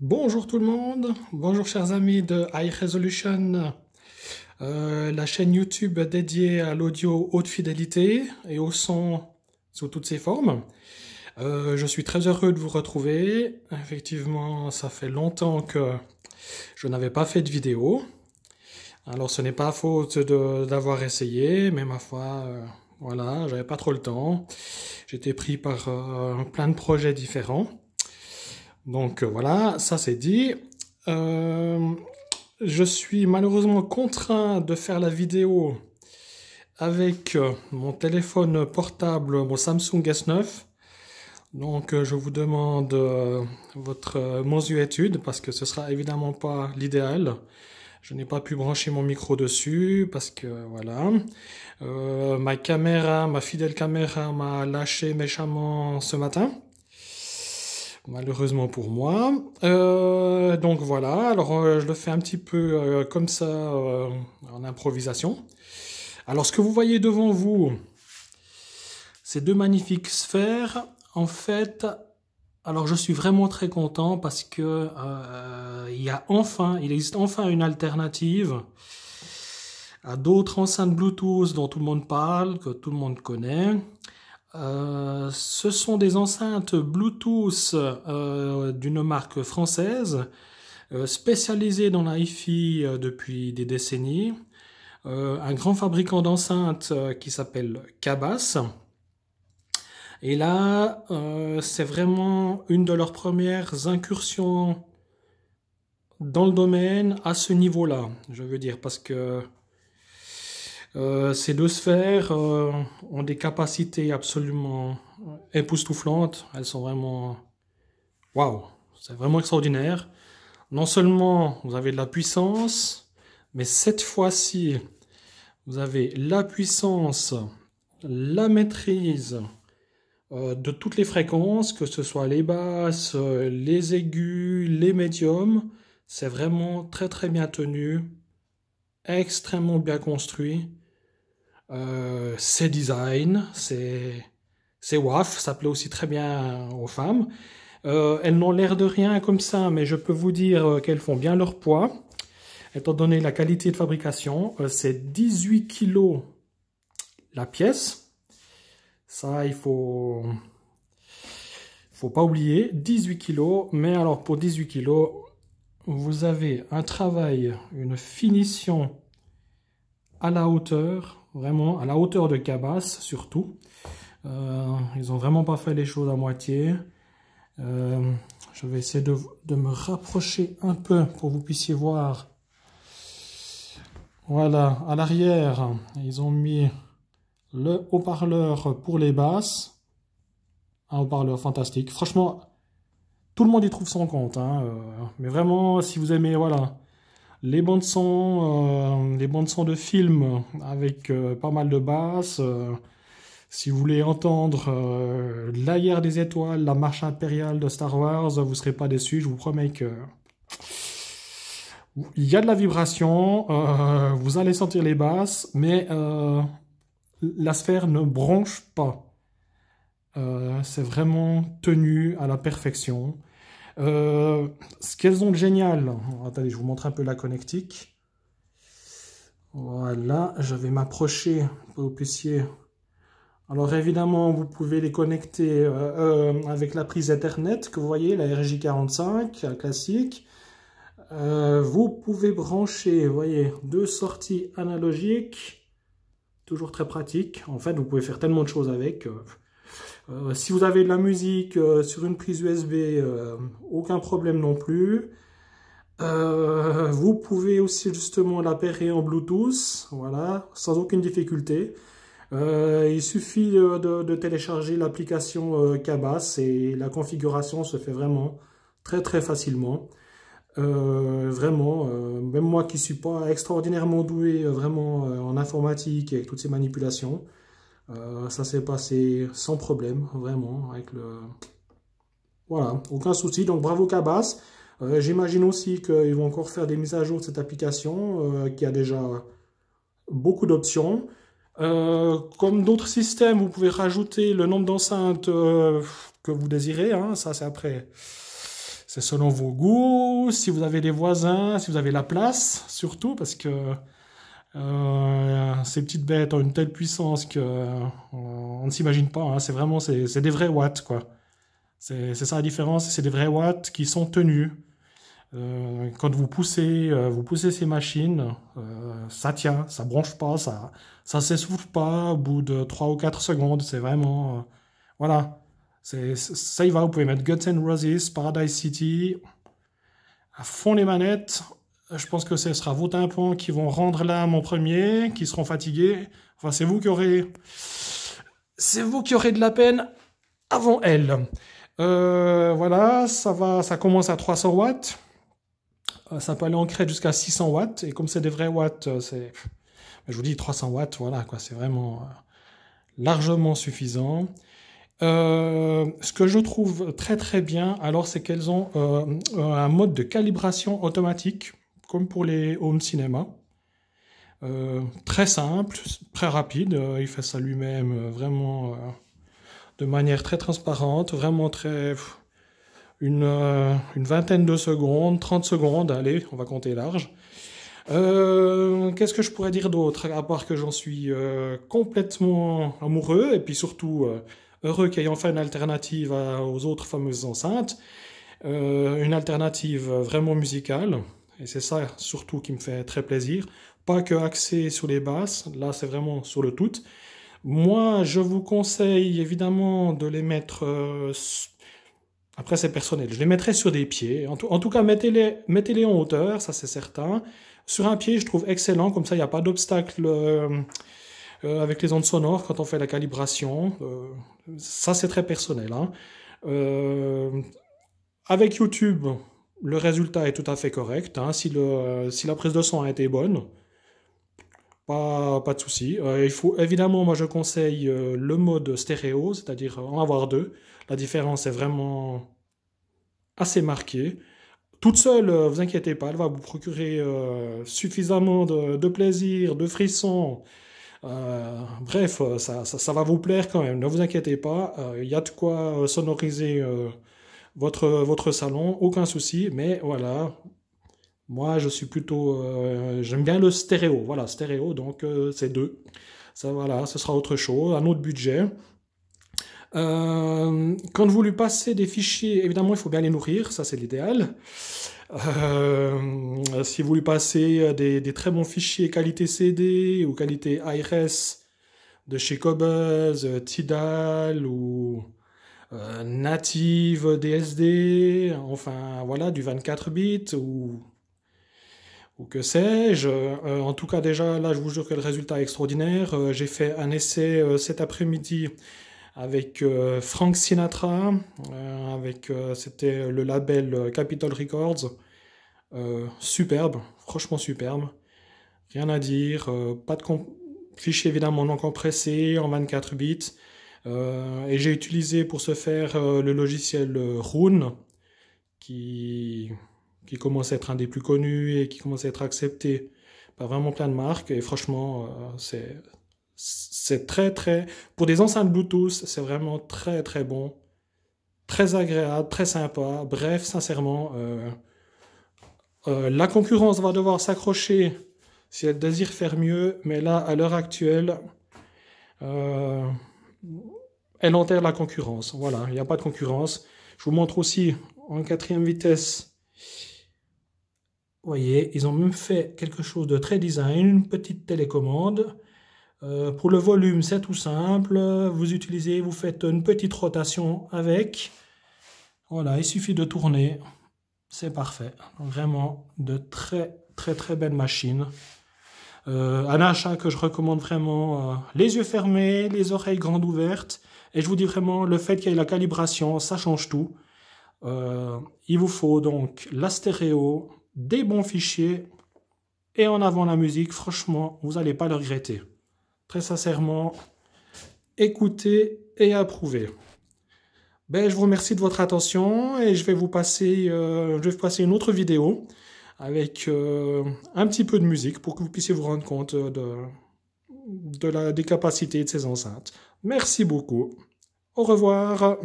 Bonjour tout le monde, bonjour chers amis de High Resolution, euh, la chaîne YouTube dédiée à l'audio haute fidélité et au son sous toutes ses formes. Euh, je suis très heureux de vous retrouver. Effectivement, ça fait longtemps que je n'avais pas fait de vidéo. Alors ce n'est pas faute d'avoir essayé, mais ma foi, euh, voilà, j'avais pas trop le temps. J'étais pris par plein de projets différents. Donc euh, voilà, ça c'est dit. Euh, je suis malheureusement contraint de faire la vidéo avec euh, mon téléphone portable, mon Samsung S9. Donc je vous demande votre étude parce que ce sera évidemment pas l'idéal. Je n'ai pas pu brancher mon micro dessus parce que voilà. ma caméra, ma fidèle caméra m'a lâché méchamment ce matin malheureusement pour moi. Euh, donc voilà, alors euh, je le fais un petit peu euh, comme ça en improvisation. Alors ce que vous voyez devant vous, ces deux magnifiques sphères, en fait, alors je suis vraiment très content parce que il enfin, il existe enfin une alternative à d'autres enceintes Bluetooth dont tout le monde parle, que tout le monde connaît. Euh, ce sont des enceintes Bluetooth euh, d'une marque française, euh, spécialisée dans la hi depuis des décennies. un grand fabricant d'enceintes qui s'appelle Cabas. Et là, c'est vraiment une de leurs premières incursions dans le domaine à ce niveau-là, je veux dire, parce que euh, ces deux sphères euh, ont des capacités absolument euh, époustouflantes. Elles sont vraiment... Waouh C'est vraiment extraordinaire. Non seulement vous avez de la puissance, mais cette fois-ci, vous avez la puissance, la maîtrise de toutes les fréquences, que ce soit les basses, les aigus, les médiums. C'est vraiment très très bien tenu, extrêmement bien construit euh, design, designs, ses, ça plaît aussi très bien aux femmes. Euh, elles n'ont l'air de rien comme ça, mais je peux vous dire euh, qu'elles font bien leur poids. Étant donné la qualité de fabrication, euh, c'est 18 kg la pièce. Ça, il faut, faut pas oublier, 18 kg. Mais alors, pour 18 kg, vous avez un travail, une finition à la hauteur, vraiment à la hauteur de Cabas surtout. Euh, ils n'ont vraiment pas fait les choses à moitié. Euh, je vais essayer de, me rapprocher un peu pour que vous puissiez voir. Voilà, à l'arrière, ils ont mis le haut-parleur pour les basses. Un haut-parleur fantastique. Franchement, tout le monde y trouve son compte. Hein, euh, mais vraiment, si vous aimez, voilà, les bandes son, euh, les bandes son de films avec euh, pas mal de basses. Euh, si vous voulez entendre la guerre des étoiles, la marche impériale de Star Wars, vous serez pas déçu, Je vous promets que il y a de la vibration, vous allez sentir les basses, mais la sphère ne bronche pas. C'est vraiment tenu à la perfection. Euh, ce qu'elles ont de génial, hein, attendez, je vous montre un peu la connectique. Voilà, je vais m'approcher pour que vous puissiez. Alors évidemment, vous pouvez les connecter euh, euh, avec la prise Ethernet que vous voyez, la RJ45 classique. vous pouvez brancher, vous voyez, deux sorties analogiques. Toujours très pratique. En fait, vous pouvez faire tellement de choses avec. Euh, si vous avez de la musique euh, sur une prise USB, euh, aucun problème non plus. vous pouvez aussi justement la pairer en Bluetooth, voilà, sans aucune difficulté. il suffit de, télécharger l'application Cabas et la configuration se fait vraiment très très facilement. vraiment, même moi qui suis pas extraordinairement doué vraiment en informatique et avec toutes ces manipulations, euh, ça s'est passé sans problème, vraiment, avec le... Voilà, aucun souci. Donc bravo Cabas. Euh, j'imagine aussi qu'ils vont encore faire des mises à jour de cette application euh, qui a déjà beaucoup d'options. comme d'autres systèmes, vous pouvez rajouter le nombre d'enceintes que vous désirez. Hein. Ça, c'est après. C'est selon vos goûts, si vous avez des voisins, si vous avez la place, surtout, parce que euh, ces petites bêtes ont une telle puissance que euh, on ne s'imagine pas. Hein. c'est vraiment c'est, des vrais watts quoi. C'est, ça la différence, c'est des vrais watts qui sont tenus. Euh, quand vous poussez, vous poussez ces machines, ça tient, ça bronche pas, ça, ça s'essouffle pas au bout de 3 ou 4 secondes. C'est vraiment, voilà, c'est, ça y va. Vous pouvez mettre Guts and Roses, Paradise City, à fond les manettes, je pense que ce sera vos tympans qui vont rendre l'âme en premier, qui seront fatigués. Enfin, c'est vous qui aurez, c'est vous qui aurez de la peine avant elle. Euh, voilà, ça va, ça commence à 300 watts. Euh, ça peut aller en crête jusqu'à 600 watts. Et comme c'est des vrais watts, euh, c'est, je vous dis 300 watts, voilà quoi, c'est vraiment largement suffisant. ce que je trouve très très bien, alors c'est qu'elles ont un mode de calibration automatique comme pour les home cinéma. Euh, très simple, très rapide. Euh, il fait ça lui-même euh, vraiment de manière très transparente, vraiment très. Une, une, vingtaine de secondes, 30 secondes, allez, on va compter large. Qu'est-ce que je pourrais dire d'autre, à part que j'en suis complètement amoureux et puis surtout heureux qu'il y ait enfin une alternative aux autres fameuses enceintes, une alternative vraiment musicale. Et c'est ça surtout qui me fait très plaisir. Pas que axé sur les basses, là c'est vraiment sur le tout. Moi, je vous conseille évidemment de les mettre... Euh, après, c'est personnel. Je les mettrais sur des pieds. En tout, cas, mettez-les mettez en hauteur, ça c'est certain. Sur un pied, je trouve excellent. Comme ça, il n'y a pas d'obstacle euh, euh, avec les ondes sonores quand on fait la calibration. ça, c'est très personnel. Hein. avec YouTube, le résultat est tout à fait correct. Hein. si, la prise de son a été bonne, pas, de souci. Euh, il faut évidemment, moi je conseille euh, le mode stéréo, c'est-à-dire en avoir deux. La différence est vraiment assez marquée. Toute seule, euh, vous inquiétez pas, elle va vous procurer suffisamment de, de, plaisir, de frissons. bref, ça, ça, va vous plaire quand même, ne vous inquiétez pas. Il y a de quoi sonoriser votre, votre salon, aucun souci, mais voilà, moi je suis plutôt, euh, j'aime bien le stéréo, voilà, stéréo, donc euh, c'est deux, ça voilà, ce sera autre chose, un autre budget. Euh, quand vous lui passez des fichiers, évidemment il faut bien les nourrir, ça c'est l'idéal. si vous lui passez des, très bons fichiers qualité CD ou qualité ARS de chez Cobuzz, Tidal ou euh, native DSD, enfin voilà, du 24 bits ou, ou que sais-je. Euh, en tout cas, déjà là, je vous jure que le résultat est extraordinaire. Euh, j'ai fait un essai cet après-midi avec Frank Sinatra, avec c'était le label Capitol Records. superbe, franchement superbe. Rien à dire, pas de fichier évidemment non compressé en 24 bits. Euh, et j'ai utilisé pour ce faire euh, le logiciel euh, Rune, qui, qui commence à être un des plus connus et qui commence à être accepté par vraiment plein de marques. Et franchement, c'est c'est très très pour des enceintes Bluetooth, c'est vraiment très très bon, très agréable, très sympa. Bref, sincèrement, la concurrence va devoir s'accrocher si elle désire faire mieux, mais là à l'heure actuelle elle enterre la concurrence. Voilà, il n'y a pas de concurrence. Je vous montre aussi en quatrième vitesse. Vous voyez, ils ont même fait quelque chose de très design, une petite télécommande. Euh, pour le volume, c'est tout simple. Vous utilisez, vous faites une petite rotation avec. Voilà, il suffit de tourner. C'est parfait. vraiment de très, très, très belles machines un euh, achat que je recommande vraiment, euh, les yeux fermés, les oreilles grandes ouvertes. Et je vous dis vraiment, le fait qu'il y ait la calibration, ça change tout. Euh, il vous faut donc la stéréo, des bons fichiers et en avant la musique. Franchement, vous n'allez pas le regretter. Très sincèrement, écoutez et approuvez. Ben, je vous remercie de votre attention et je vais vous passer, je vais vous passer une autre vidéo avec euh, un petit peu de musique pour que vous puissiez vous rendre compte euh, de, la, des capacités de ces enceintes. Merci beaucoup. Au revoir.